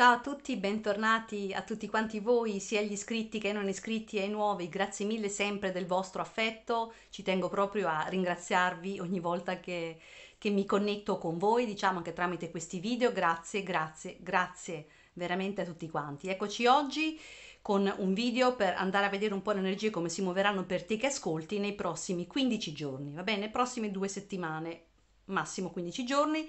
Ciao a tutti, bentornati a tutti quanti voi, sia gli iscritti che non iscritti e i nuovi, grazie mille sempre del vostro affetto, ci tengo proprio a ringraziarvi ogni volta che, che mi connetto con voi, diciamo anche tramite questi video, grazie, grazie, grazie veramente a tutti quanti. Eccoci oggi con un video per andare a vedere un po' le energie come si muoveranno per te che ascolti nei prossimi 15 giorni, va bene? Prossime due settimane, massimo 15 giorni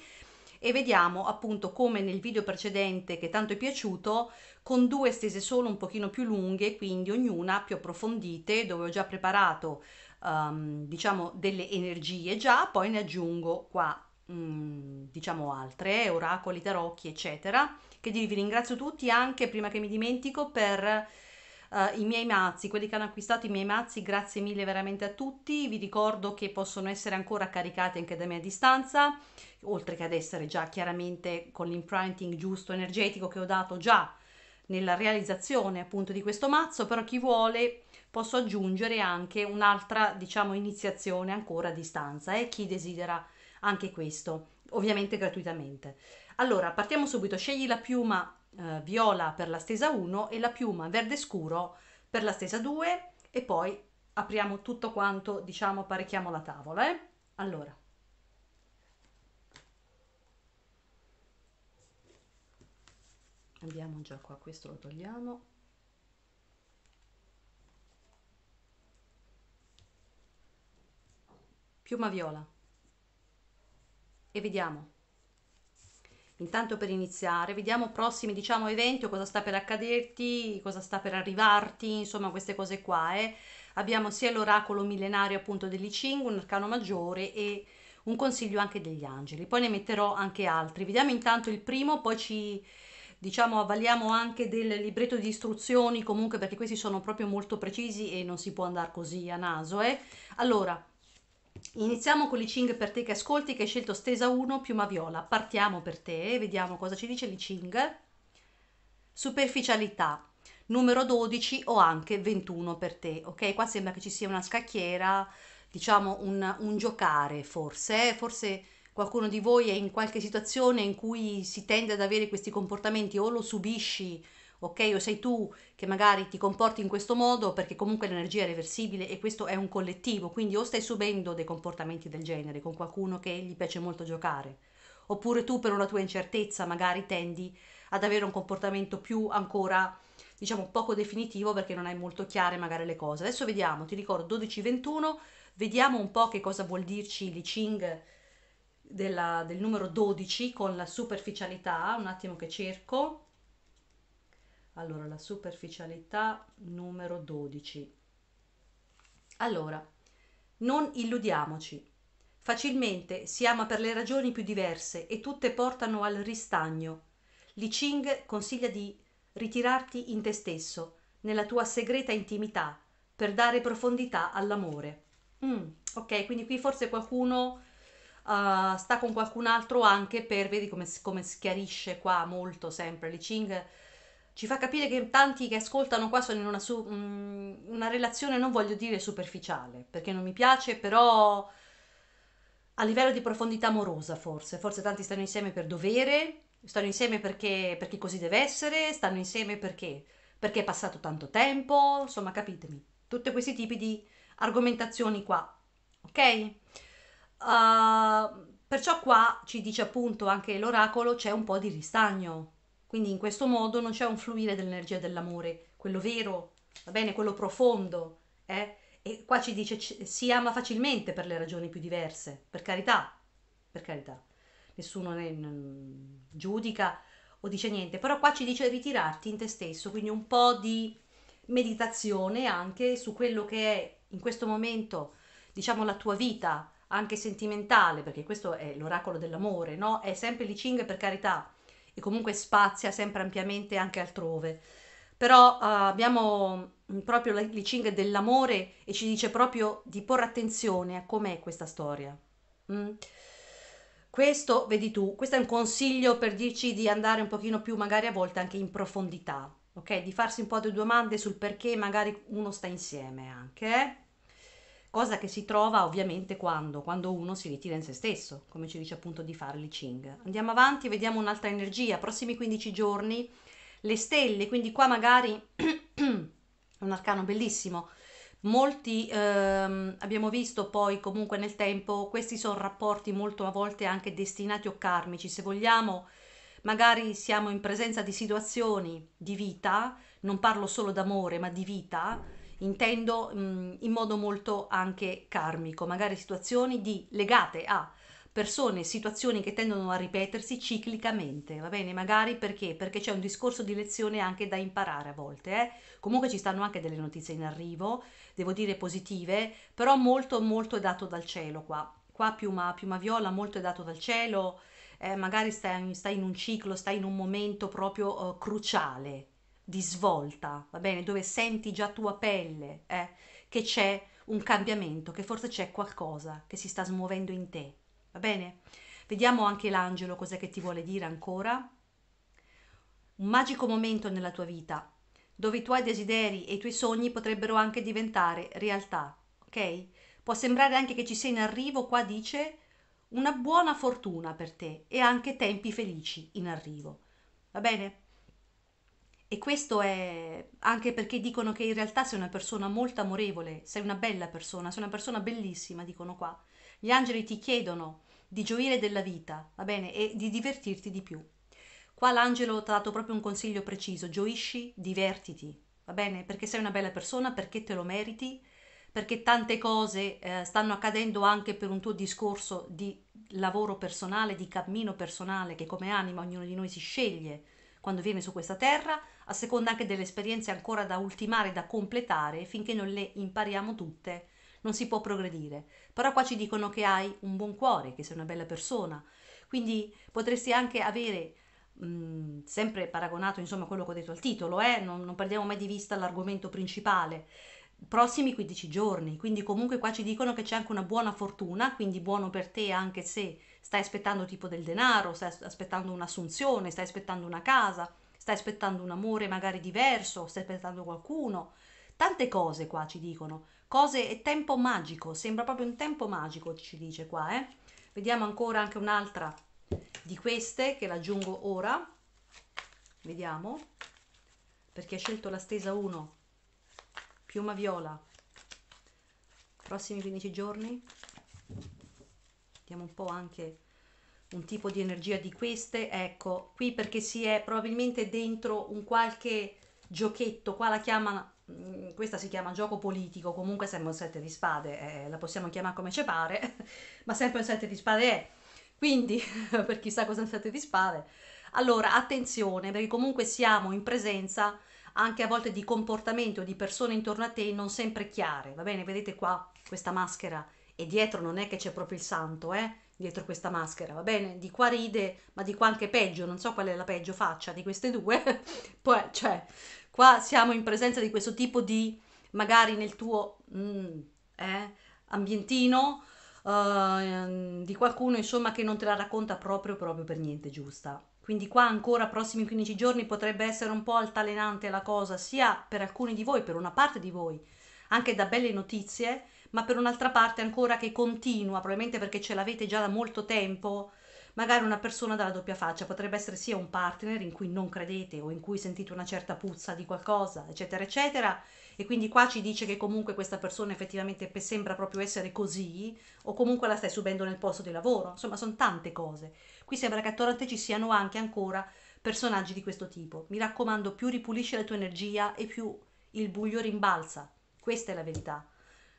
e vediamo appunto come nel video precedente che tanto è piaciuto con due stese solo un pochino più lunghe quindi ognuna più approfondite dove ho già preparato um, diciamo delle energie già poi ne aggiungo qua mm, diciamo altre oracoli tarocchi eccetera che dire vi ringrazio tutti anche prima che mi dimentico per Uh, i miei mazzi, quelli che hanno acquistato i miei mazzi, grazie mille veramente a tutti. Vi ricordo che possono essere ancora caricati anche da me a distanza oltre che ad essere già chiaramente con l'imprinting giusto energetico che ho dato già nella realizzazione appunto di questo mazzo, però chi vuole posso aggiungere anche un'altra, diciamo, iniziazione ancora a distanza e eh, chi desidera anche questo, ovviamente gratuitamente. Allora, partiamo subito, scegli la piuma eh, viola per la stesa 1 e la piuma verde scuro per la stesa 2 e poi apriamo tutto quanto, diciamo, parecchiamo la tavola, eh? Allora, abbiamo già qua questo lo togliamo piuma viola e vediamo intanto per iniziare vediamo prossimi diciamo eventi o cosa sta per accaderti cosa sta per arrivarti insomma queste cose qua eh. abbiamo sia l'oracolo millenario appunto degli Ching un arcano maggiore e un consiglio anche degli angeli poi ne metterò anche altri vediamo intanto il primo poi ci diciamo avvaliamo anche del libretto di istruzioni comunque perché questi sono proprio molto precisi e non si può andare così a naso eh? allora Iniziamo con l'Iching per te che ascolti, che hai scelto stesa 1, piuma viola. Partiamo per te, eh, vediamo cosa ci dice l'Iching. Superficialità, numero 12 o anche 21 per te, ok? Qua sembra che ci sia una scacchiera, diciamo un, un giocare forse, eh, forse qualcuno di voi è in qualche situazione in cui si tende ad avere questi comportamenti o lo subisci, ok? O sei tu che magari ti comporti in questo modo perché comunque l'energia è reversibile e questo è un collettivo, quindi o stai subendo dei comportamenti del genere con qualcuno che gli piace molto giocare, oppure tu per una tua incertezza magari tendi ad avere un comportamento più ancora diciamo poco definitivo perché non hai molto chiare magari le cose. Adesso vediamo, ti ricordo 12-21, vediamo un po' che cosa vuol dirci l'I Ching della, del numero 12 con la superficialità, un attimo che cerco, allora la superficialità numero 12. Allora, non illudiamoci. Facilmente si ama per le ragioni più diverse e tutte portano al ristagno. Li Ching consiglia di ritirarti in te stesso, nella tua segreta intimità, per dare profondità all'amore. Mm, ok, quindi qui forse qualcuno uh, sta con qualcun altro anche per, vedi come, come schiarisce qua molto sempre, Li Ching ci fa capire che tanti che ascoltano qua sono in una, su, mh, mm, una relazione, non voglio dire superficiale, perché non mi piace, però a livello di profondità amorosa forse, forse tanti stanno insieme per dovere, stanno insieme perché, perché così deve essere, stanno insieme perché, perché è passato tanto tempo, insomma capitemi, tutti questi tipi di argomentazioni qua, ok? Uh, perciò qua ci dice appunto anche l'oracolo c'è un po' di ristagno, quindi in questo modo non c'è un fluire dell'energia dell'amore, quello vero, va bene, quello profondo, eh? E qua ci dice c- si ama facilmente per le ragioni più diverse, per carità, per carità. Nessuno ne, ne giudica o dice niente, però qua ci dice ritirarti in te stesso, quindi un po' di meditazione anche su quello che è in questo momento, diciamo, la tua vita, anche sentimentale, perché questo è l'oracolo dell'amore, no? È sempre Licing per carità e comunque spazia sempre ampiamente anche altrove. Però uh, abbiamo mm, proprio Licing dell'amore e ci dice proprio di porre attenzione a com'è questa storia. Mm. Questo, vedi tu, questo è un consiglio per dirci di andare un pochino più magari a volte anche in profondità, ok? Di farsi un po' di domande sul perché magari uno sta insieme anche. Eh? cosa che si trova ovviamente quando? Quando uno si ritira in se stesso, come ci dice appunto di fare Li Ching. Andiamo avanti, vediamo un'altra energia, prossimi 15 giorni, le stelle, quindi qua magari è un arcano bellissimo, molti ehm, abbiamo visto poi comunque nel tempo, questi sono rapporti molto a volte anche destinati o karmici, se vogliamo magari siamo in presenza di situazioni di vita, non parlo solo d'amore ma di vita, intendo mh, mm, in modo molto anche karmico, magari situazioni di, legate a persone, situazioni che tendono a ripetersi ciclicamente, va bene? Magari perché? Perché c'è un discorso di lezione anche da imparare a volte, eh? Comunque ci stanno anche delle notizie in arrivo, devo dire positive, però molto molto è dato dal cielo qua. Qua piuma, piuma viola, molto è dato dal cielo, eh, magari stai, stai, in un ciclo, stai in un momento proprio eh, cruciale, di svolta, va bene? Dove senti già tua pelle eh? che c'è un cambiamento, che forse c'è qualcosa che si sta smuovendo in te, va bene? Vediamo anche l'angelo cos'è che ti vuole dire ancora. Un magico momento nella tua vita dove i tuoi desideri e i tuoi sogni potrebbero anche diventare realtà, ok? Può sembrare anche che ci sia in arrivo, qua dice, una buona fortuna per te e anche tempi felici in arrivo. Va bene? E questo è anche perché dicono che in realtà sei una persona molto amorevole, sei una bella persona, sei una persona bellissima, dicono qua. Gli angeli ti chiedono di gioire della vita, va bene, e di divertirti di più. Qua l'angelo ti ha dato proprio un consiglio preciso, gioisci, divertiti, va bene, perché sei una bella persona, perché te lo meriti, perché tante cose eh, stanno accadendo anche per un tuo discorso di lavoro personale, di cammino personale, che come anima ognuno di noi si sceglie quando viene su questa terra, a seconda anche delle esperienze ancora da ultimare, da completare, finché non le impariamo tutte, non si può progredire. Però qua ci dicono che hai un buon cuore, che sei una bella persona, quindi potresti anche avere mh, mm, sempre paragonato insomma a quello che ho detto al titolo, eh? non, non perdiamo mai di vista l'argomento principale, prossimi 15 giorni, quindi comunque qua ci dicono che c'è anche una buona fortuna, quindi buono per te anche se stai aspettando tipo del denaro, stai aspettando un'assunzione, stai aspettando una casa, stai aspettando un amore magari diverso, stai aspettando qualcuno. Tante cose qua ci dicono, cose e tempo magico, sembra proprio un tempo magico ci dice qua, eh? Vediamo ancora anche un'altra di queste che l'aggiungo ora. Vediamo. Perché ha scelto la stesa 1. Piuma viola. Prossimi 15 giorni vediamo un po' anche un tipo di energia di queste, ecco, qui perché si è probabilmente dentro un qualche giochetto, qua la chiama, mm, questa si chiama gioco politico, comunque sembra un sette di spade, eh, la possiamo chiamare come ci pare, ma sempre un sette di spade è, quindi per chissà cosa è un sette di spade, allora attenzione perché comunque siamo in presenza anche a volte di comportamento di persone intorno a te non sempre chiare, va bene? Vedete qua questa maschera e dietro non è che c'è proprio il santo, eh, dietro questa maschera, va bene? Di qua ride, ma di qua anche peggio, non so qual è la peggio faccia di queste due, poi, cioè, qua siamo in presenza di questo tipo di, magari nel tuo mm, eh, ambientino, uh, di qualcuno insomma che non te la racconta proprio, proprio per niente giusta. Quindi qua ancora prossimi 15 giorni potrebbe essere un po' altalenante la cosa, sia per alcuni di voi, per una parte di voi, anche da belle notizie, ma per un'altra parte ancora che continua, probabilmente perché ce l'avete già da molto tempo, magari una persona dalla doppia faccia, potrebbe essere sia un partner in cui non credete o in cui sentite una certa puzza di qualcosa, eccetera, eccetera, e quindi qua ci dice che comunque questa persona effettivamente sembra proprio essere così o comunque la stai subendo nel posto di lavoro, insomma sono tante cose. Qui sembra che attorno a te ci siano anche ancora personaggi di questo tipo. Mi raccomando, più ripulisci la tua energia e più il buio rimbalza. Questa è la verità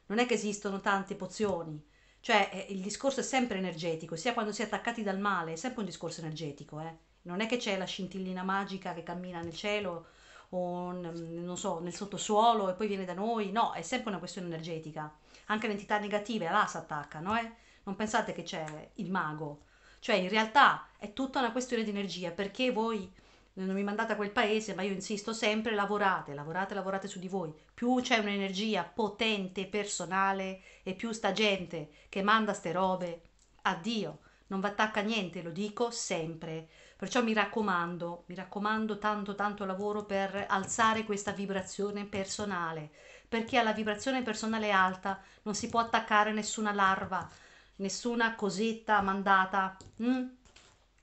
non è che esistono tante pozioni, cioè eh, il discorso è sempre energetico, sia quando si è attaccati dal male, è sempre un discorso energetico, eh? non è che c'è la scintillina magica che cammina nel cielo o mm, non so, nel sottosuolo e poi viene da noi, no, è sempre una questione energetica, anche le entità negative, là si attaccano, eh? non pensate che c'è il mago, cioè in realtà è tutta una questione di energia, perché voi non mi mandate a quel paese, ma io insisto sempre, lavorate, lavorate, lavorate su di voi. Più c'è un'energia potente, personale, e più sta gente che manda ste robe, addio, non vi attacca niente, lo dico sempre. Perciò mi raccomando, mi raccomando tanto tanto lavoro per alzare questa vibrazione personale, perché alla vibrazione personale alta non si può attaccare nessuna larva, nessuna cosetta mandata. Mm?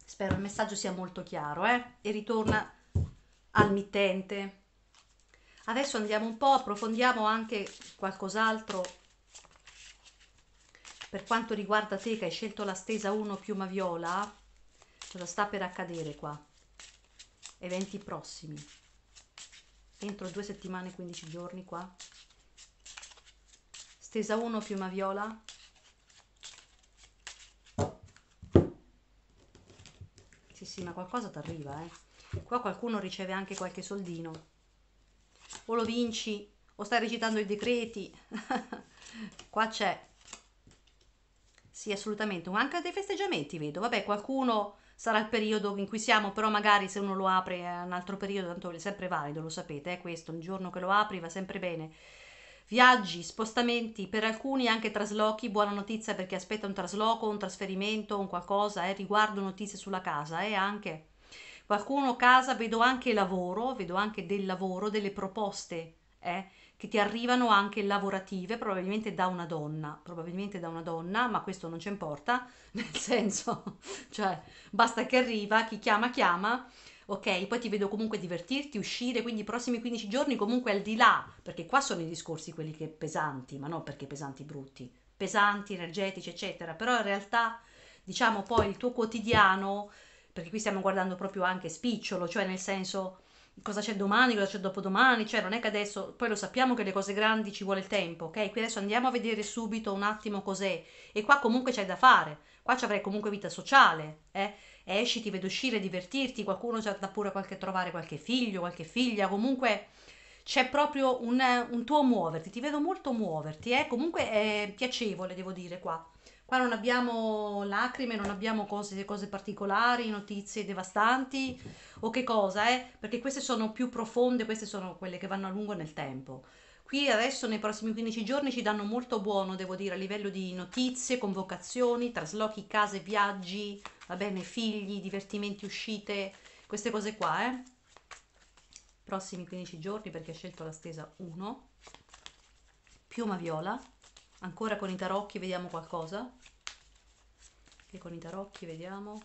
Spero il messaggio sia molto chiaro, eh? E ritorna al mittente. Adesso andiamo un po', approfondiamo anche qualcos'altro per quanto riguarda te che hai scelto la stesa 1 piuma viola. Cosa sta per accadere qua? Eventi prossimi. Entro due settimane, 15 giorni qua. Stesa 1 piuma viola. Sì, sì, ma qualcosa ti arriva, eh. Qua qualcuno riceve anche qualche soldino. O lo vinci, o stai recitando i decreti. qua c'è. Sì, assolutamente. Anche dei festeggiamenti vedo. Vabbè, qualcuno sarà il periodo in cui siamo, però magari se uno lo apre è un altro periodo, tanto è sempre valido, lo sapete, eh, questo, il giorno che lo apri va sempre bene viaggi, spostamenti, per alcuni anche traslochi, buona notizia per chi aspetta un trasloco, un trasferimento, un qualcosa, eh, riguardo notizie sulla casa e eh, anche qualcuno casa, vedo anche lavoro, vedo anche del lavoro, delle proposte eh, che ti arrivano anche lavorative, probabilmente da una donna, probabilmente da una donna, ma questo non ci importa, nel senso, cioè, basta che arriva, chi chiama chiama ok? Poi ti vedo comunque divertirti, uscire, quindi i prossimi 15 giorni comunque al di là, perché qua sono i discorsi quelli che pesanti, ma non perché pesanti brutti, pesanti, energetici, eccetera, però in realtà diciamo poi il tuo quotidiano, perché qui stiamo guardando proprio anche spicciolo, cioè nel senso cosa c'è domani, cosa c'è dopodomani, cioè non è che adesso, poi lo sappiamo che le cose grandi ci vuole il tempo, ok? Qui adesso andiamo a vedere subito un attimo cos'è e qua comunque c'è da fare, qua ci avrai comunque vita sociale, eh? esci, ti vedo uscire, divertirti, qualcuno già da pure qualche, trovare qualche figlio, qualche figlia, comunque c'è proprio un, un tuo muoverti, ti vedo molto muoverti, eh? comunque è piacevole devo dire qua. Qua non abbiamo lacrime, non abbiamo cose, cose particolari, notizie devastanti o che cosa, eh? perché queste sono più profonde, queste sono quelle che vanno a lungo nel tempo. Qui adesso nei prossimi 15 giorni ci danno molto buono, devo dire, a livello di notizie, convocazioni, traslochi, case, viaggi, va bene, figli, divertimenti, uscite, queste cose qua, eh. Prossimi 15 giorni perché ho scelto la stesa 1. Piuma viola, ancora con i tarocchi vediamo qualcosa. E con i tarocchi vediamo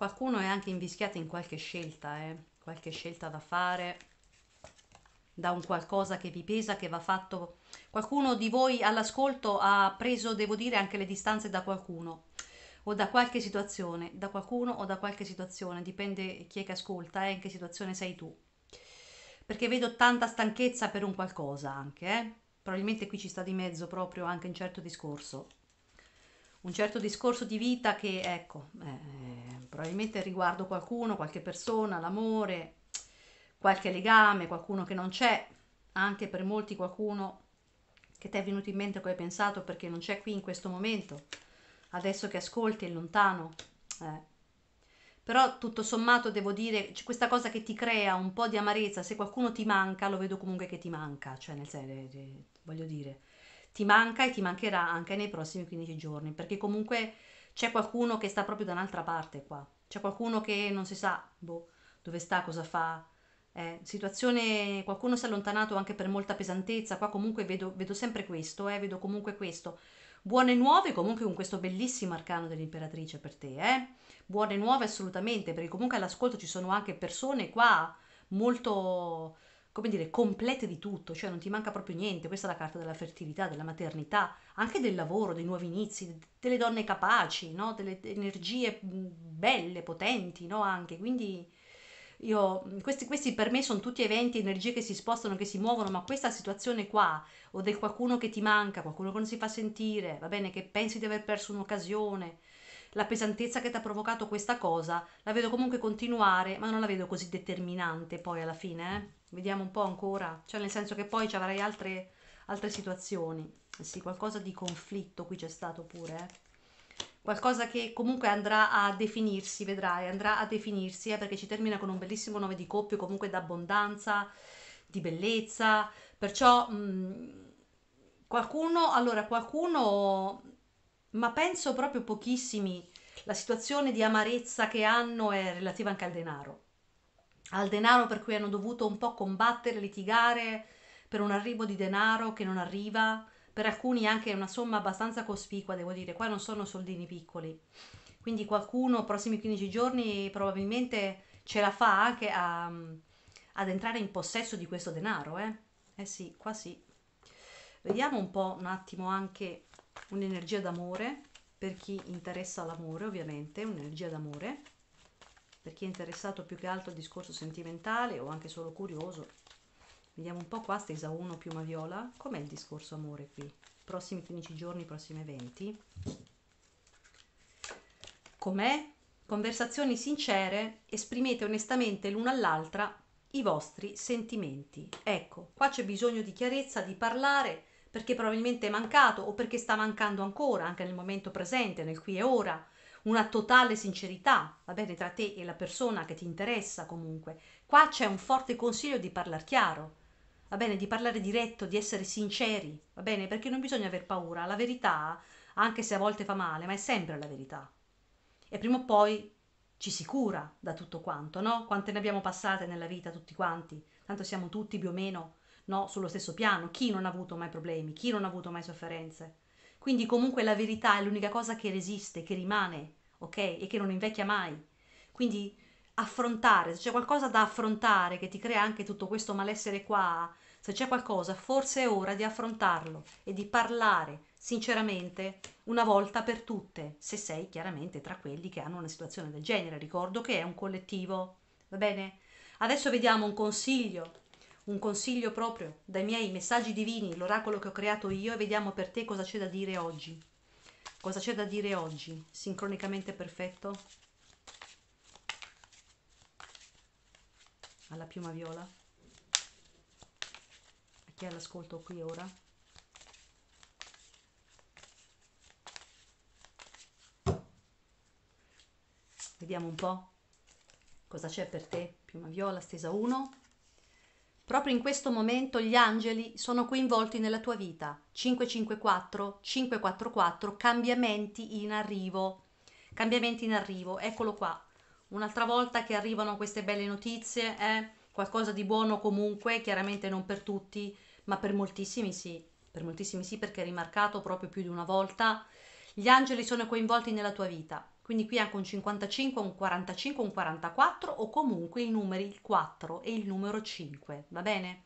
Qualcuno è anche invischiato in qualche scelta, eh? qualche scelta da fare, da un qualcosa che vi pesa, che va fatto. Qualcuno di voi all'ascolto ha preso, devo dire, anche le distanze da qualcuno o da qualche situazione, da qualcuno o da qualche situazione, dipende chi è che ascolta e eh? in che situazione sei tu. Perché vedo tanta stanchezza per un qualcosa anche, eh? probabilmente qui ci sta di mezzo proprio anche un certo discorso, un certo discorso di vita che, ecco, eh, probabilmente riguardo qualcuno, qualche persona, l'amore, qualche legame, qualcuno che non c'è, anche per molti qualcuno che ti è venuto in mente o che hai pensato perché non c'è qui in questo momento, adesso che ascolti è lontano. Eh. Però tutto sommato devo dire, questa cosa che ti crea un po' di amarezza, se qualcuno ti manca, lo vedo comunque che ti manca, cioè nel senso, eh, eh, voglio dire, ti manca e ti mancherà anche nei prossimi 15 giorni, perché comunque c'è qualcuno che sta proprio da un'altra parte qua, c'è qualcuno che non si sa boh, dove sta, cosa fa. Eh, situazione, qualcuno si è allontanato anche per molta pesantezza, qua comunque vedo, vedo sempre questo, eh, vedo comunque questo. Buone nuove comunque con questo bellissimo arcano dell'imperatrice per te, eh? Buone nuove assolutamente, perché comunque all'ascolto ci sono anche persone qua molto come dire, complete di tutto, cioè non ti manca proprio niente. Questa è la carta della fertilità, della maternità, anche del lavoro, dei nuovi inizi, delle donne capaci, no? delle energie mm, belle, potenti, no? Anche quindi io, mm, questi, questi, per me sono tutti eventi, energie che si spostano, che si muovono, ma questa situazione qua, o del qualcuno che ti manca, qualcuno che non si fa sentire, va bene, che pensi di aver perso un'occasione, la pesantezza che ti ha provocato questa cosa la vedo comunque continuare, ma non la vedo così determinante poi alla fine, eh? Vediamo un po' ancora, cioè nel senso che poi ci avrai altre, altre situazioni. Eh sì, qualcosa di conflitto qui c'è stato pure, eh? Qualcosa che comunque andrà a definirsi, vedrai, andrà a definirsi, eh, perché ci termina con un bellissimo nome di coppie, comunque d'abbondanza, di bellezza, perciò mh, qualcuno, allora qualcuno ma penso proprio pochissimi. La situazione di amarezza che hanno è relativa anche al denaro. Al denaro per cui hanno dovuto un po' combattere, litigare per un arrivo di denaro che non arriva, per alcuni anche una somma abbastanza cospicua, devo dire, qua non sono soldini piccoli. Quindi qualcuno, prossimi 15 giorni, probabilmente ce la fa anche a, ad entrare in possesso di questo denaro, eh? Eh sì, qua sì. Vediamo un po' un attimo anche un'energia d'amore per chi interessa l'amore ovviamente, un'energia d'amore, per chi è interessato più che altro al discorso sentimentale o anche solo curioso. Vediamo un po' qua, stesa 1, piuma viola, com'è il discorso amore qui? Prossimi 15 giorni, prossimi eventi? Com'è? Conversazioni sincere, esprimete onestamente l'una all'altra i vostri sentimenti. Ecco, qua c'è bisogno di chiarezza, di parlare, perché probabilmente è mancato o perché sta mancando ancora, anche nel momento presente, nel qui e ora, una totale sincerità, va bene, tra te e la persona che ti interessa comunque. Qua c'è un forte consiglio di parlare chiaro, va bene, di parlare diretto, di essere sinceri, va bene, perché non bisogna aver paura, la verità, anche se a volte fa male, ma è sempre la verità. E prima o poi ci si cura da tutto quanto, no? Quante ne abbiamo passate nella vita tutti quanti, tanto siamo tutti più o meno no, sullo stesso piano, chi non ha avuto mai problemi, chi non ha avuto mai sofferenze. Quindi comunque la verità è l'unica cosa che resiste, che rimane, ok? E che non invecchia mai. Quindi affrontare, se c'è qualcosa da affrontare che ti crea anche tutto questo malessere qua, se c'è qualcosa, forse è ora di affrontarlo e di parlare sinceramente una volta per tutte, se sei chiaramente tra quelli che hanno una situazione del genere. Ricordo che è un collettivo, va bene? Adesso vediamo un consiglio un consiglio proprio dai miei messaggi divini, l'oracolo che ho creato io e vediamo per te cosa c'è da dire oggi. Cosa c'è da dire oggi? Sincronicamente perfetto? Alla piuma viola? A chi è all'ascolto qui ora? Vediamo un po' cosa c'è per te, piuma viola, stesa 1, Proprio in questo momento gli angeli sono coinvolti nella tua vita. 554, 544, cambiamenti in arrivo. Cambiamenti in arrivo, eccolo qua. Un'altra volta che arrivano queste belle notizie, eh? qualcosa di buono comunque, chiaramente non per tutti, ma per moltissimi sì. Per moltissimi sì perché è rimarcato proprio più di una volta. Gli angeli sono coinvolti nella tua vita quindi qui anche un 55, un 45, un 44 o comunque i numeri il 4 e il numero 5, va bene?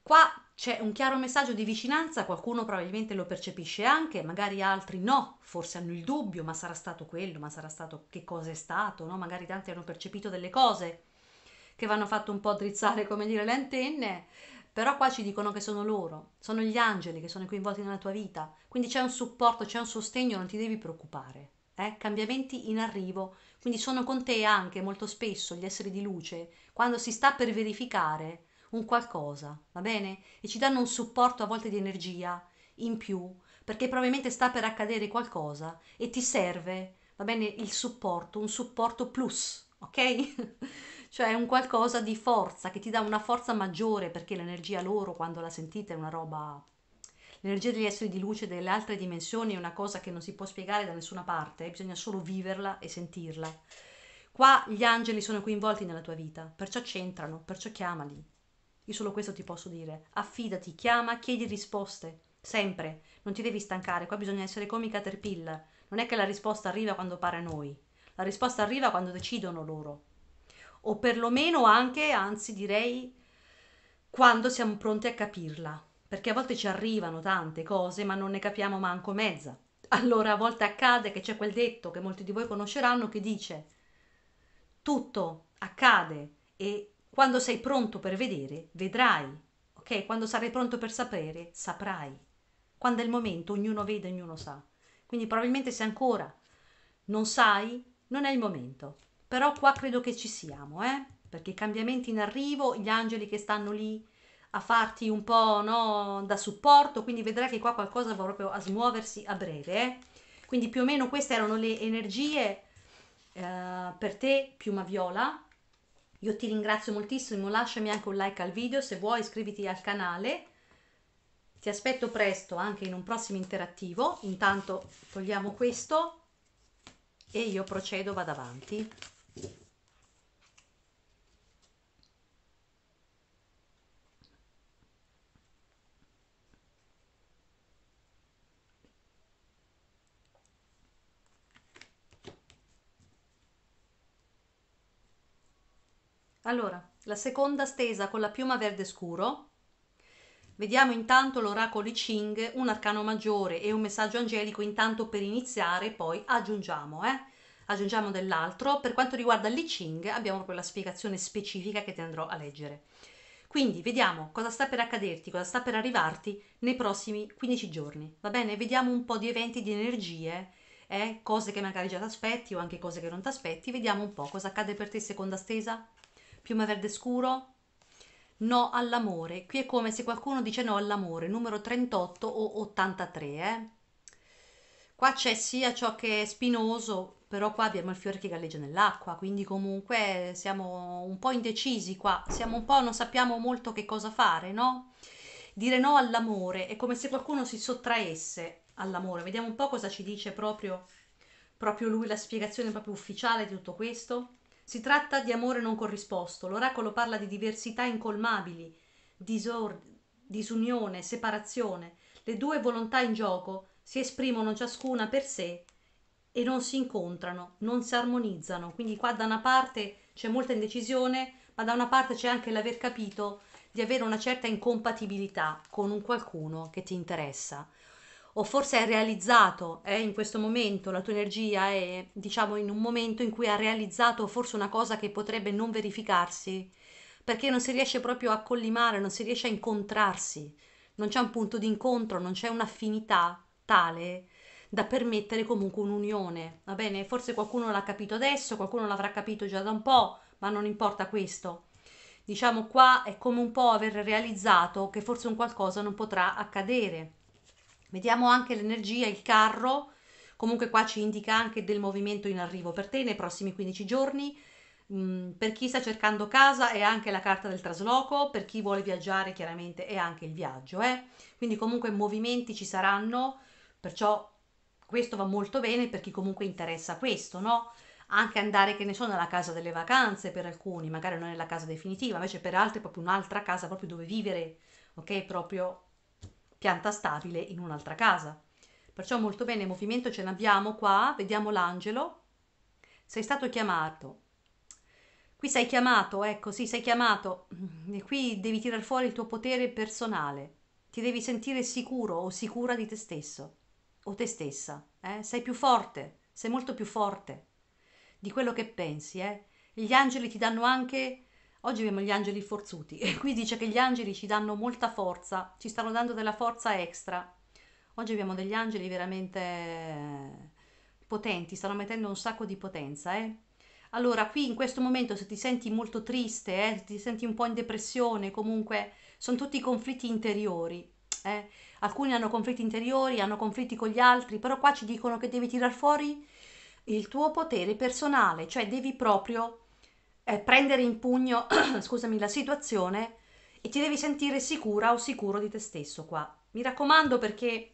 Qua c'è un chiaro messaggio di vicinanza, qualcuno probabilmente lo percepisce anche, magari altri no, forse hanno il dubbio, ma sarà stato quello, ma sarà stato che cosa è stato, no? Magari tanti hanno percepito delle cose che vanno fatto un po' drizzare, come dire, le antenne, però qua ci dicono che sono loro, sono gli angeli che sono coinvolti nella tua vita, quindi c'è un supporto, c'è un sostegno, non ti devi preoccupare eh, cambiamenti in arrivo, quindi sono con te anche molto spesso gli esseri di luce quando si sta per verificare un qualcosa, va bene? E ci danno un supporto a volte di energia in più, perché probabilmente sta per accadere qualcosa e ti serve, va bene, il supporto, un supporto plus, ok? cioè un qualcosa di forza che ti dà una forza maggiore perché l'energia loro quando la sentite è una roba L'energia degli esseri di luce delle altre dimensioni è una cosa che non si può spiegare da nessuna parte, bisogna solo viverla e sentirla. Qua gli angeli sono coinvolti nella tua vita, perciò c'entrano, perciò chiamali. Io solo questo ti posso dire. Affidati, chiama, chiedi risposte, sempre. Non ti devi stancare, qua bisogna essere come i caterpillar. Non è che la risposta arriva quando pare a noi, la risposta arriva quando decidono loro. O perlomeno anche, anzi direi, quando siamo pronti a capirla perché a volte ci arrivano tante cose ma non ne capiamo manco mezza. Allora a volte accade che c'è quel detto che molti di voi conosceranno che dice tutto accade e quando sei pronto per vedere vedrai, ok? Quando sarai pronto per sapere saprai. Quando è il momento ognuno vede, ognuno sa. Quindi probabilmente se ancora non sai, non è il momento. Però qua credo che ci siamo, eh? Perché i cambiamenti in arrivo, gli angeli che stanno lì a farti un po' no, da supporto, quindi vedrai che qua qualcosa va proprio a smuoversi a breve. Eh. Quindi più o meno queste erano le energie eh, per te, Piuma Viola. Io ti ringrazio moltissimo, lasciami anche un like al video, se vuoi iscriviti al canale. Ti aspetto presto anche in un prossimo interattivo. Intanto togliamo questo e io procedo, vado avanti. Allora, la seconda stesa con la piuma verde scuro. Vediamo intanto l'oracolo I Ching, un arcano maggiore e un messaggio angelico intanto per iniziare, poi aggiungiamo, eh? Aggiungiamo dell'altro. Per quanto riguarda l'I Ching abbiamo quella spiegazione specifica che ti andrò a leggere. Quindi vediamo cosa sta per accaderti, cosa sta per arrivarti nei prossimi 15 giorni, va bene? Vediamo un po' di eventi, di energie, eh? cose che magari già ti aspetti o anche cose che non ti aspetti, vediamo un po' cosa accade per te seconda stesa piume verde scuro? No all'amore. Qui è come se qualcuno dice no all'amore, numero 38 o 83, eh? Qua c'è sia ciò che è spinoso, però qua abbiamo il fiore che galleggia nell'acqua, quindi comunque siamo un po' indecisi qua, siamo un po' non sappiamo molto che cosa fare, no? Dire no all'amore è come se qualcuno si sottraesse all'amore. Vediamo un po' cosa ci dice proprio, proprio lui, la spiegazione proprio ufficiale di tutto questo. Si tratta di amore non corrisposto. L'oracolo parla di diversità incolmabili, disord- disunione, separazione. Le due volontà in gioco si esprimono ciascuna per sé e non si incontrano, non si armonizzano. Quindi qua da una parte c'è molta indecisione, ma da una parte c'è anche l'aver capito di avere una certa incompatibilità con un qualcuno che ti interessa o forse hai realizzato eh, in questo momento, la tua energia è diciamo in un momento in cui ha realizzato forse una cosa che potrebbe non verificarsi, perché non si riesce proprio a collimare, non si riesce a incontrarsi, non c'è un punto di incontro, non c'è un'affinità tale da permettere comunque un'unione, va bene? Forse qualcuno l'ha capito adesso, qualcuno l'avrà capito già da un po', ma non importa questo diciamo qua è come un po' aver realizzato che forse un qualcosa non potrà accadere Vediamo anche l'energia, il carro, comunque qua ci indica anche del movimento in arrivo per te nei prossimi 15 giorni, mm, per chi sta cercando casa è anche la carta del trasloco, per chi vuole viaggiare chiaramente è anche il viaggio, eh? quindi comunque movimenti ci saranno, perciò questo va molto bene per chi comunque interessa questo, no? Anche andare, che ne so, nella casa delle vacanze per alcuni, magari non è la casa definitiva, invece per altri è proprio un'altra casa, proprio dove vivere, ok? Proprio pianta stabile in un'altra casa. Perciò molto bene, movimento ce n'abbiamo qua, vediamo l'angelo. Sei stato chiamato. Qui sei chiamato, ecco, sì, sei chiamato. E qui devi tirar fuori il tuo potere personale. Ti devi sentire sicuro o sicura di te stesso o te stessa. Eh? Sei più forte, sei molto più forte di quello che pensi. Eh? Gli angeli ti danno anche Oggi abbiamo gli angeli forzuti e qui dice che gli angeli ci danno molta forza, ci stanno dando della forza extra. Oggi abbiamo degli angeli veramente eh, potenti, stanno mettendo un sacco di potenza, eh? Allora, qui in questo momento se ti senti molto triste, eh, ti senti un po' in depressione, comunque sono tutti conflitti interiori. Eh? Alcuni hanno conflitti interiori, hanno conflitti con gli altri, però qua ci dicono che devi tirar fuori il tuo potere personale, cioè devi proprio eh, prendere in pugno, scusami, la situazione e ti devi sentire sicura o sicuro di te stesso qua. Mi raccomando perché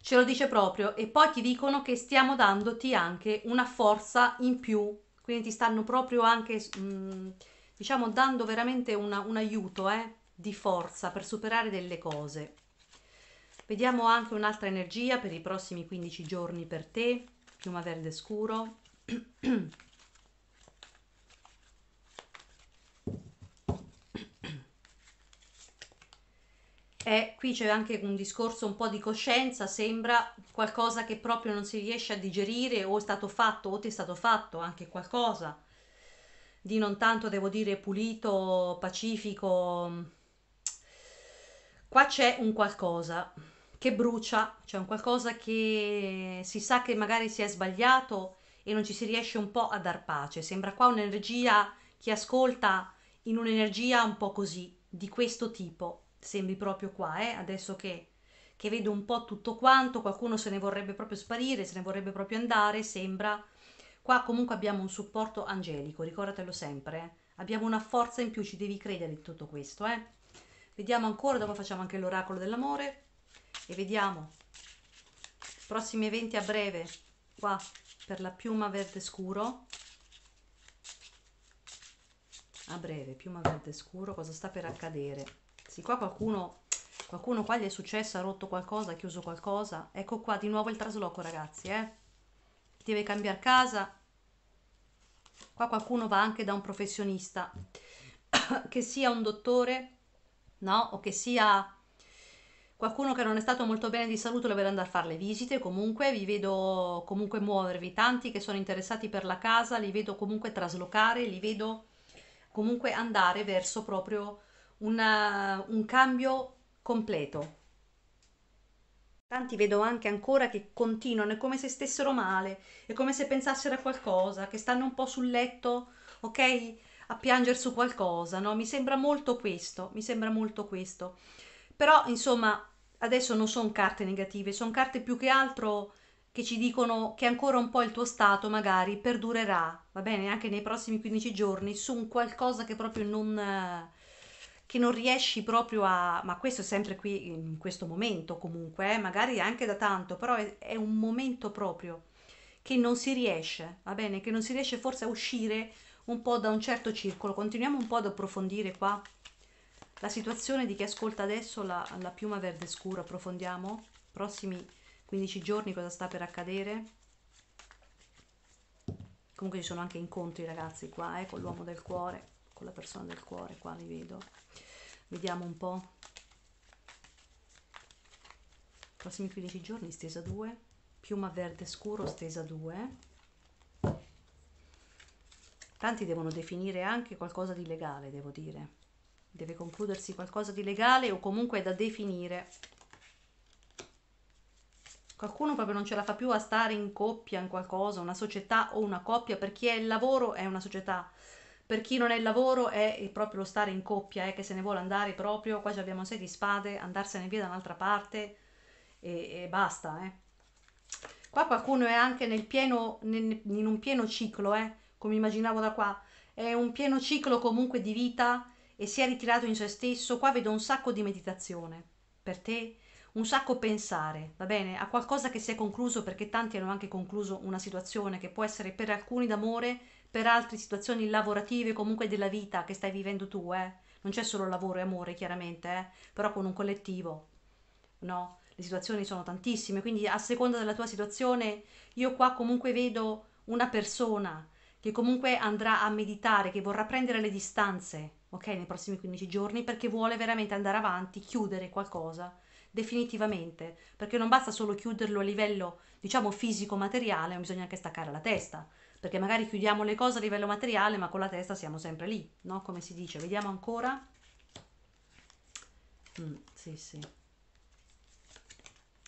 ce lo dice proprio e poi ti dicono che stiamo dandoti anche una forza in più, quindi ti stanno proprio anche, mh, mm, diciamo, dando veramente una, un aiuto eh, di forza per superare delle cose. Vediamo anche un'altra energia per i prossimi 15 giorni per te, piuma verde scuro. eh, qui c'è anche un discorso un po' di coscienza, sembra qualcosa che proprio non si riesce a digerire o è stato fatto o ti è stato fatto anche qualcosa di non tanto, devo dire, pulito, pacifico. Qua c'è un qualcosa che brucia, c'è un qualcosa che si sa che magari si è sbagliato e non ci si riesce un po' a dar pace. Sembra qua un'energia, chi ascolta, in un'energia un po' così, di questo tipo sembri proprio qua, eh, adesso che, che vedo un po' tutto quanto, qualcuno se ne vorrebbe proprio sparire, se ne vorrebbe proprio andare, sembra. Qua comunque abbiamo un supporto angelico, ricordatelo sempre, eh. abbiamo una forza in più, ci devi credere in tutto questo, eh. Vediamo ancora, dopo facciamo anche l'oracolo dell'amore e vediamo prossimi eventi a breve qua per la piuma verde scuro a breve piuma verde scuro cosa sta per accadere ragazzi, qua qualcuno, qualcuno qua gli è successo, ha rotto qualcosa, ha chiuso qualcosa. Ecco qua, di nuovo il trasloco, ragazzi, eh. Deve cambiare casa. Qua qualcuno va anche da un professionista, che sia un dottore, no? O che sia qualcuno che non è stato molto bene di salute lo andare a fare le visite, comunque vi vedo comunque muovervi, tanti che sono interessati per la casa, li vedo comunque traslocare, li vedo comunque andare verso proprio una, un cambio completo. Tanti vedo anche ancora che continuano, è come se stessero male, è come se pensassero a qualcosa, che stanno un po' sul letto, ok? A piangere su qualcosa, no? Mi sembra molto questo, mi sembra molto questo. Però, insomma, adesso non sono carte negative, sono carte più che altro che ci dicono che ancora un po' il tuo stato magari perdurerà, va bene, anche nei prossimi 15 giorni su un qualcosa che proprio non che non riesci proprio a, ma questo è sempre qui in questo momento comunque, eh, magari anche da tanto, però è, è, un momento proprio che non si riesce, va bene, che non si riesce forse a uscire un po' da un certo circolo. Continuiamo un po' ad approfondire qua la situazione di chi ascolta adesso la, la piuma verde scura, approfondiamo, prossimi 15 giorni cosa sta per accadere. Comunque ci sono anche incontri ragazzi qua, eh, con l'uomo del cuore con la persona del cuore qua li vedo vediamo un po' prossimi 15 giorni stesa 2 piuma verde scuro stesa 2 tanti devono definire anche qualcosa di legale devo dire deve concludersi qualcosa di legale o comunque da definire qualcuno proprio non ce la fa più a stare in coppia in qualcosa una società o una coppia per chi è il lavoro è una società per chi non è il lavoro è proprio lo stare in coppia, eh, che se ne vuole andare proprio, qua già abbiamo sei di spade, andarsene via da un'altra parte e, e basta. Eh. Qua qualcuno è anche nel pieno, nel, in un pieno ciclo, eh, come immaginavo da qua, è un pieno ciclo comunque di vita e si è ritirato in se stesso, qua vedo un sacco di meditazione per te, un sacco pensare, va bene, a qualcosa che si è concluso perché tanti hanno anche concluso una situazione che può essere per alcuni d'amore per altre situazioni lavorative comunque della vita che stai vivendo tu, eh? Non c'è solo lavoro e amore, chiaramente, eh? Però con un collettivo, no? Le situazioni sono tantissime, quindi a seconda della tua situazione, io qua comunque vedo una persona che comunque andrà a meditare, che vorrà prendere le distanze, ok, nei prossimi 15 giorni, perché vuole veramente andare avanti, chiudere qualcosa definitivamente, perché non basta solo chiuderlo a livello, diciamo, fisico-materiale, ma bisogna anche staccare la testa perché magari chiudiamo le cose a livello materiale, ma con la testa siamo sempre lì, no? Come si dice, vediamo ancora. Mm, sì, sì.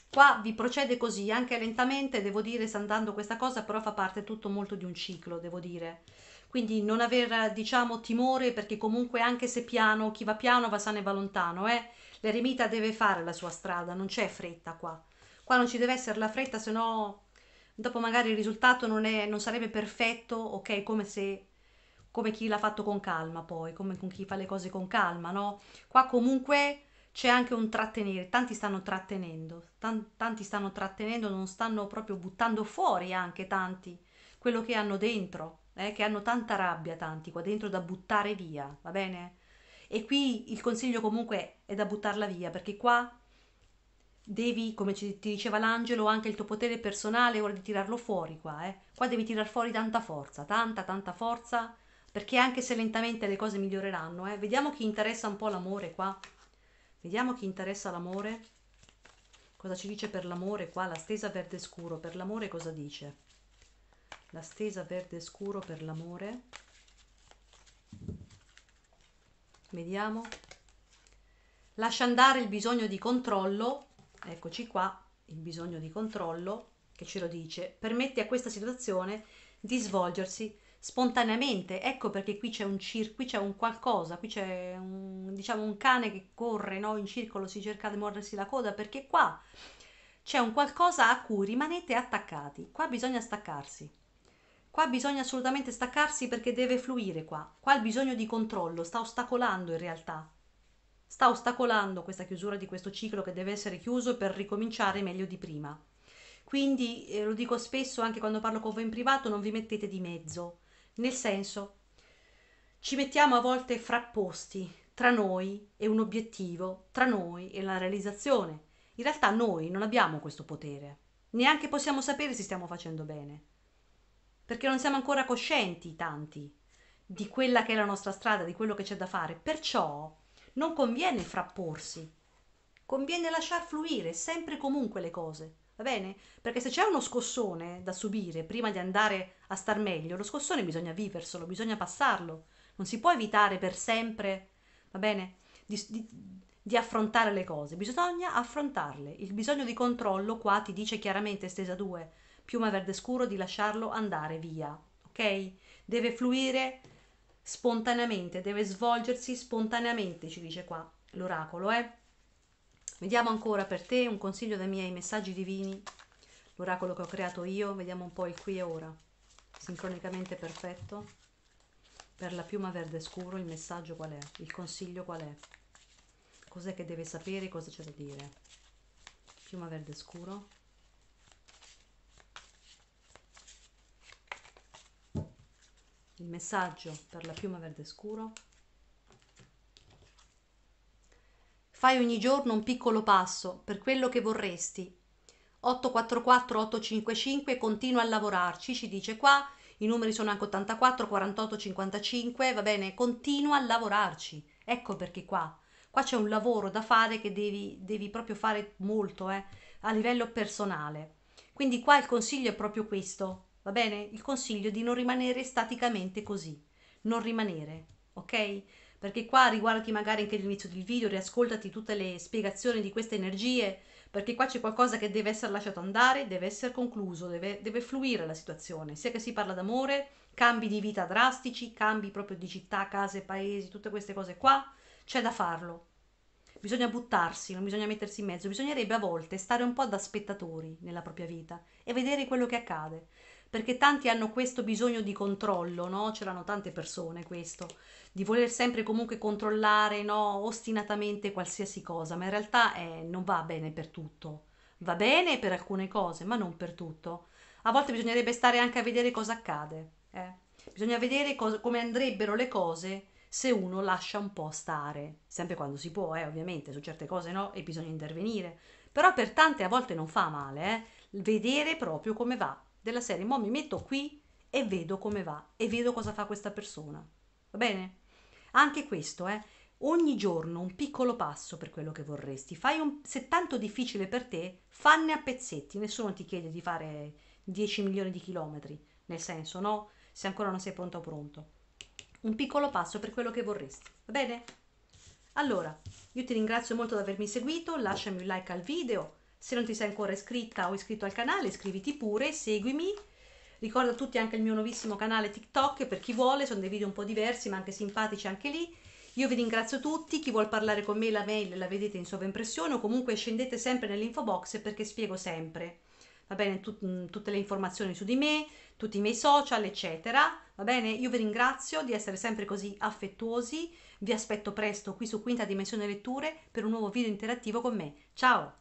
Qua vi procede così, anche lentamente, devo dire, sta andando questa cosa, però fa parte tutto molto di un ciclo, devo dire. Quindi non aver, diciamo, timore, perché comunque anche se piano, chi va piano va sano e va lontano, eh? L'eremita deve fare la sua strada, non c'è fretta qua. Qua non ci deve essere la fretta, se no dopo magari il risultato non, è, non sarebbe perfetto, ok, come se come chi l'ha fatto con calma poi, come con chi fa le cose con calma, no? Qua comunque c'è anche un trattenere, tanti stanno trattenendo, tanti stanno trattenendo, non stanno proprio buttando fuori anche tanti quello che hanno dentro, eh, che hanno tanta rabbia tanti qua dentro da buttare via, va bene? E qui il consiglio comunque è da buttarla via, perché qua devi, come ci, ti diceva l'angelo, anche il tuo potere personale è ora di tirarlo fuori qua, eh. Qua devi tirar fuori tanta forza, tanta, tanta forza, perché anche se lentamente le cose miglioreranno, eh. Vediamo chi interessa un po' l'amore qua. Vediamo chi interessa l'amore. Cosa ci dice per l'amore qua? La stesa verde scuro, per l'amore cosa dice? La stesa verde scuro per l'amore. Vediamo. Lascia andare il bisogno di controllo eccoci qua il bisogno di controllo che ce lo dice, permette a questa situazione di svolgersi spontaneamente. Ecco perché qui c'è un circo, qui c'è un qualcosa, qui c'è un, diciamo un cane che corre no? in circolo, si cerca di mordersi la coda, perché qua c'è un qualcosa a cui rimanete attaccati. Qua bisogna staccarsi. Qua bisogna assolutamente staccarsi perché deve fluire qua. Qua il bisogno di controllo sta ostacolando in realtà sta ostacolando questa chiusura di questo ciclo che deve essere chiuso per ricominciare meglio di prima. Quindi eh, lo dico spesso anche quando parlo con voi in privato, non vi mettete di mezzo, nel senso ci mettiamo a volte frapposti tra noi e un obiettivo, tra noi e la realizzazione. In realtà noi non abbiamo questo potere, neanche possiamo sapere se stiamo facendo bene, perché non siamo ancora coscienti tanti di quella che è la nostra strada, di quello che c'è da fare. Perciò non conviene frapporsi conviene lasciar fluire sempre e comunque le cose va bene perché se c'è uno scossone da subire prima di andare a star meglio lo scossone bisogna viverselo bisogna passarlo non si può evitare per sempre va bene di, di, di affrontare le cose, bisogna affrontarle. Il bisogno di controllo qua ti dice chiaramente stesa 2, piuma verde scuro di lasciarlo andare via, ok? Deve fluire spontaneamente, deve svolgersi spontaneamente, ci dice qua l'oracolo. Eh? Vediamo ancora per te un consiglio dai miei messaggi divini, l'oracolo che ho creato io, vediamo un po' il qui e ora, sincronicamente perfetto, per la piuma verde scuro il messaggio qual è, il consiglio qual è, cos'è che deve sapere, cosa c'è da dire, piuma verde scuro, il messaggio per la piuma verde scuro. Fai ogni giorno un piccolo passo per quello che vorresti. 844 855 continua a lavorarci, ci dice qua, i numeri sono anche 84 48 55, va bene, continua a lavorarci. Ecco perché qua qua c'è un lavoro da fare che devi, devi proprio fare molto eh, a livello personale. Quindi qua il consiglio è proprio questo, Va bene? Il consiglio è di non rimanere staticamente così, non rimanere, ok? Perché qua riguardati magari anche l'inizio del video, riascoltati tutte le spiegazioni di queste energie, perché qua c'è qualcosa che deve essere lasciato andare, deve essere concluso, deve, deve fluire la situazione, sia che si parla d'amore, cambi di vita drastici, cambi proprio di città, case, paesi, tutte queste cose qua, c'è da farlo, bisogna buttarsi, non bisogna mettersi in mezzo, bisognerebbe a volte stare un po' da spettatori nella propria vita e vedere quello che accade perché tanti hanno questo bisogno di controllo, no? C'erano tante persone questo, di voler sempre comunque controllare, no? Ostinatamente qualsiasi cosa, ma in realtà eh, non va bene per tutto. Va bene per alcune cose, ma non per tutto. A volte bisognerebbe stare anche a vedere cosa accade, eh? Bisogna vedere cosa, come andrebbero le cose se uno lascia un po' stare, sempre quando si può, eh, ovviamente, su certe cose no e bisogna intervenire, però per tante a volte non fa male, eh? vedere proprio come va della serie, mo mi metto qui e vedo come va e vedo cosa fa questa persona. Va bene? Anche questo, eh? Ogni giorno un piccolo passo per quello che vorresti. Fai un, se tanto difficile per te, fanne a pezzetti. Nessuno ti chiede di fare 10 milioni di chilometri, nel senso, no? Se ancora non sei pronto o pronto. Un piccolo passo per quello che vorresti. Va bene? Allora, io ti ringrazio molto di avermi seguito, lasciami un like al video se non ti sei ancora iscritta o iscritto al canale, iscriviti pure, seguimi. Ricordo a tutti anche il mio nuovissimo canale TikTok per chi vuole, sono dei video un po' diversi ma anche simpatici anche lì. Io vi ringrazio tutti, chi vuol parlare con me la mail la vedete in sovraimpressione o comunque scendete sempre nell'info box perché spiego sempre. Va bene, tut mm, tutte le informazioni su di me, tutti i miei social, eccetera. Va bene, io vi ringrazio di essere sempre così affettuosi. Vi aspetto presto qui su Quinta Dimensione Letture per un nuovo video interattivo con me. Ciao!